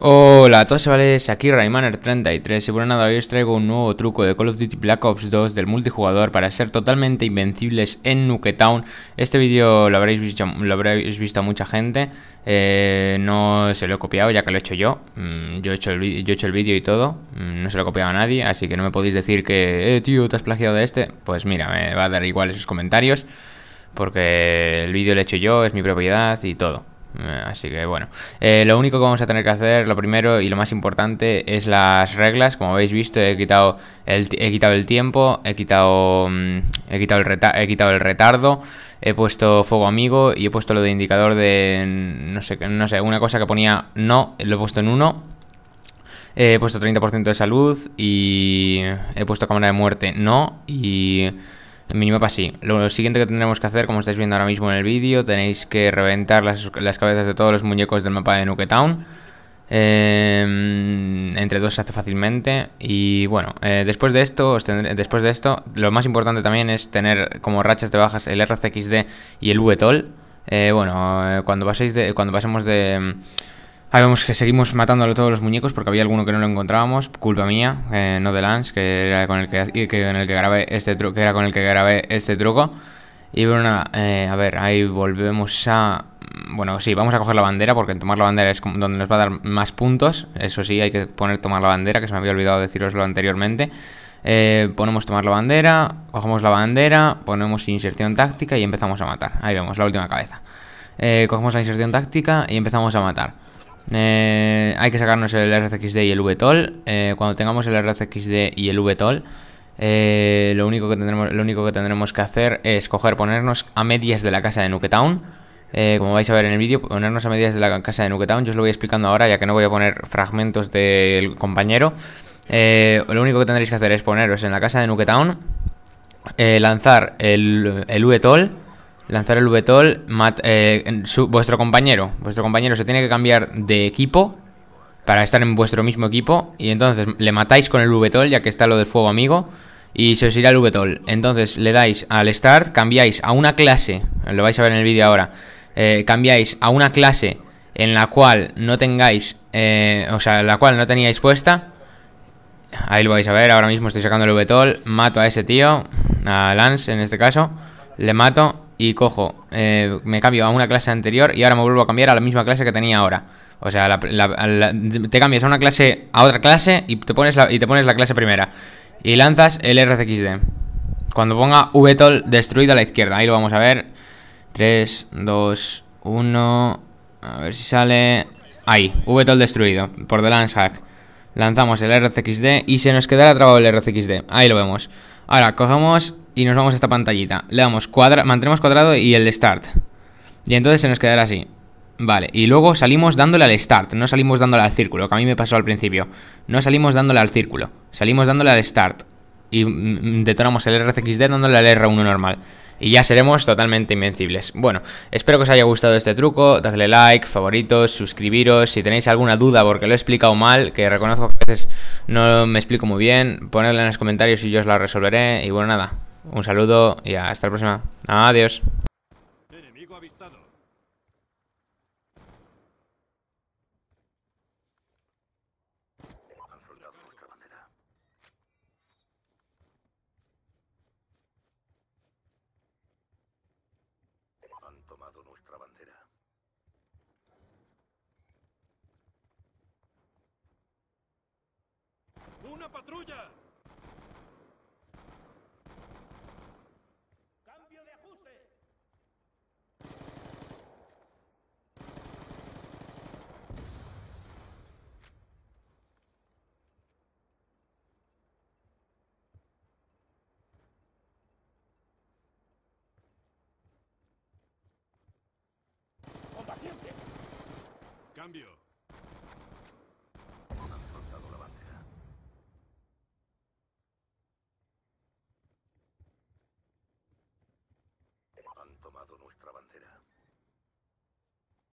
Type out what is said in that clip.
Hola a todos chavales, aquí Raymaner33 y por nada hoy os traigo un nuevo truco de Call of Duty Black Ops 2 del multijugador para ser totalmente invencibles en Nuketown. Este vídeo lo habréis visto, lo habréis visto a mucha gente, eh, no se lo he copiado ya que lo he hecho yo, mm, yo, he hecho el, vídeo y todo, mm, no se lo he copiado a nadie, así que no me podéis decir que, eh tío, te has plagiado de este, pues mira, me va a dar igual esos comentarios, porque el vídeo lo he hecho yo, es mi propiedad y todo. Eh, así que bueno, eh, lo único que vamos a tener que hacer, lo primero y lo más importante es las reglas. Como habéis visto, he quitado el, he quitado el tiempo, he quitado, mm, he, quitado el retardo, he puesto fuego amigo y he puesto lo de indicador de, mm, no sé, no sé, una cosa que ponía no, lo he puesto en uno, He puesto 30% de salud y he puesto cámara de muerte no y minimapa sí. Lo siguiente que tendremos que hacer, como estáis viendo ahora mismo en el vídeo, tenéis que reventar las, cabezas de todos los muñecos del mapa de Nuketown. Town em, entre dos se hace fácilmente. Y bueno, eh, después, de esto, después de esto, lo más importante también es tener como rachas de bajas el RCXD y el VTOL. Eh, bueno, eh, cuando, paséis de, cuando pasemos de... Ahí vemos que seguimos matando a todos los muñecos porque había alguno que no lo encontrábamos, culpa mía, eh, no de Lance, que era con el que, en el que grabé este truco, que era con el que grabé este truco. Y bueno, nada, eh, a ver, ahí volvemos a... Bueno, sí, vamos a coger la bandera porque tomar la bandera es donde nos va a dar más puntos. Eso sí, hay que poner tomar la bandera, que se me había olvidado deciroslo anteriormente. Eh, ponemos tomar la bandera, cogemos la bandera, ponemos inserción táctica y empezamos a matar. Ahí vemos, la última cabeza. cogemos la inserción táctica y empezamos a matar. Eh, hay que sacarnos el RCXD y el VTOL. Eh, cuando tengamos el RCXD y el VTOL, eh, lo, único que tendremos, lo único que tendremos que hacer es ponernos a medias de la casa de Nuketown. como vais a ver en el vídeo, ponernos a medias de la casa de Nuketown. Yo os lo voy explicando ahora, ya que no voy a poner fragmentos del compañero. lo único que tendréis que hacer es poneros en la casa de Nuketown, lanzar el, el VTOL Lanzar el VTOL, eh, vuestro compañero. Vuestro compañero se tiene que cambiar de equipo para estar en vuestro mismo equipo. Y entonces le matáis con el VTOL, ya que está lo del fuego amigo. Y se os irá el VTOL. Entonces le dais al start, cambiáis a una clase. Lo vais a ver en el vídeo ahora. Eh, cambiáis a una clase en la cual no tengáis. Eh, o sea, la cual no teníais puesta. Ahí lo vais a ver. Ahora mismo estoy sacando el VTOL. Mato a ese tío. A Lance en este caso. Le mato y cojo, eh, me cambio a una clase anterior y ahora me vuelvo a cambiar a la misma clase que tenía ahora. O sea, te cambias a una clase a otra clase y te pones la, y te pones la clase primera. Y lanzas el RCXD. Cuando ponga VTOL destruido a la izquierda. Ahí lo vamos a ver. 3, 2, 1. A ver si sale. Ahí, VTOL destruido. Por The Lance Hack. Lanzamos el RCXD y se nos quedará trabado el RCXD. Ahí lo vemos. Ahora, cogemos y nos vamos a esta pantallita. Le damos cuadra, mantenemos cuadrado y el start. Y entonces se nos quedará así. Vale, y luego salimos dándole al start, no salimos dándole al círculo, que a mí me pasó al principio. No salimos dándole al círculo, salimos dándole al start. Y detonamos el RCXD dándole al R1 normal. Y ya seremos totalmente invencibles. Bueno, espero que os haya gustado este truco. Dadle like, favoritos, suscribiros. Si tenéis alguna duda porque lo he explicado mal, que reconozco que a veces no me explico muy bien, ponedla en los comentarios y yo os la resolveré. Y bueno, nada, un saludo y hasta la próxima. Adiós. Enemigo avistado. Han soldado nuestra bandera. Han tomado nuestra bandera. Una patrulla. Cambio, Cambio. Han soltado la bandera. Han tomado nuestra bandera.